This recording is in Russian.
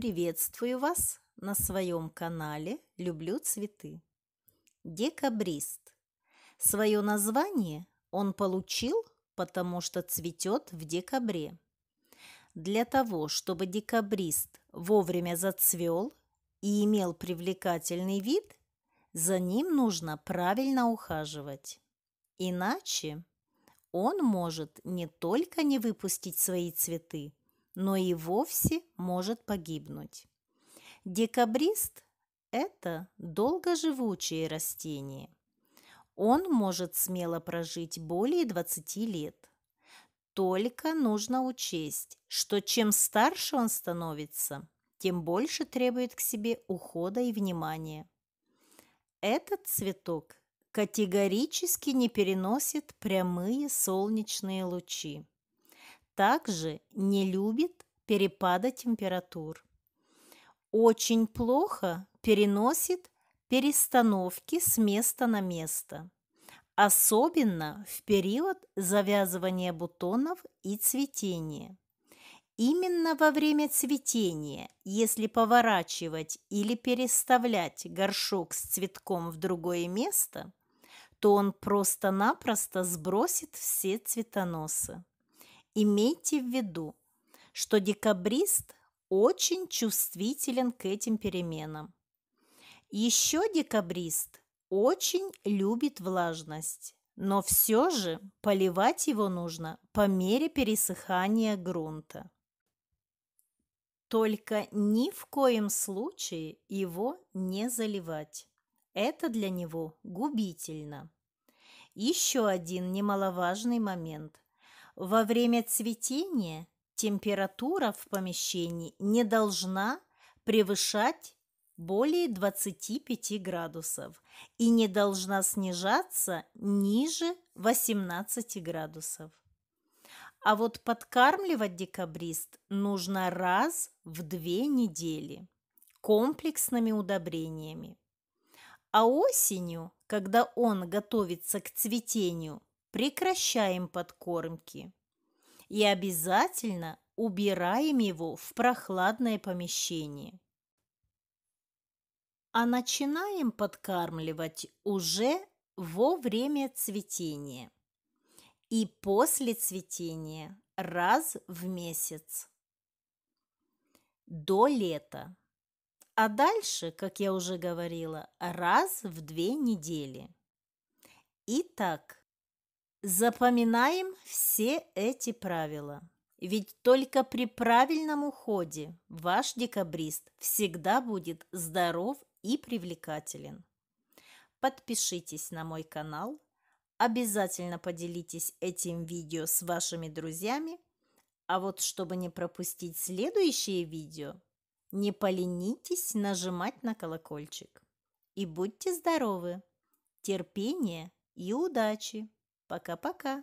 Приветствую вас на своем канале «Люблю цветы». Декабрист. Свое название он получил, потому что цветет в декабре. Для того, чтобы декабрист вовремя зацвел и имел привлекательный вид, за ним нужно правильно ухаживать. Иначе он может не только не выпустить свои цветы, но и вовсе может погибнуть. Декабрист – это долгоживучее растение. Он может смело прожить более 20 лет. Только нужно учесть, что чем старше он становится, тем больше требует к себе ухода и внимания. Этот цветок категорически не переносит прямые солнечные лучи. Также не любит перепада температур. Очень плохо переносит перестановки с места на место, особенно в период завязывания бутонов и цветения. Именно во время цветения, если поворачивать или переставлять горшок с цветком в другое место, то он просто-напросто сбросит все цветоносы. Имейте в виду, что декабрист очень чувствителен к этим переменам. Еще декабрист очень любит влажность, но все же поливать его нужно по мере пересыхания грунта. Только ни в коем случае его не заливать. Это для него губительно. Еще один немаловажный момент. Во время цветения температура в помещении не должна превышать более 25 градусов и не должна снижаться ниже 18 градусов. А вот подкармливать декабрист нужно раз в две недели комплексными удобрениями. А осенью, когда он готовится к цветению, прекращаем подкормки и обязательно убираем его в прохладное помещение. А начинаем подкармливать уже во время цветения и после цветения раз в месяц до лета. А дальше, как я уже говорила, раз в две недели. Итак, Запоминаем все эти правила. Ведь только при правильном уходе ваш декабрист всегда будет здоров и привлекателен. Подпишитесь на мой канал, обязательно поделитесь этим видео с вашими друзьями, а вот чтобы не пропустить следующее видео, не поленитесь нажимать на колокольчик. И будьте здоровы, терпения и удачи! Пока-пока!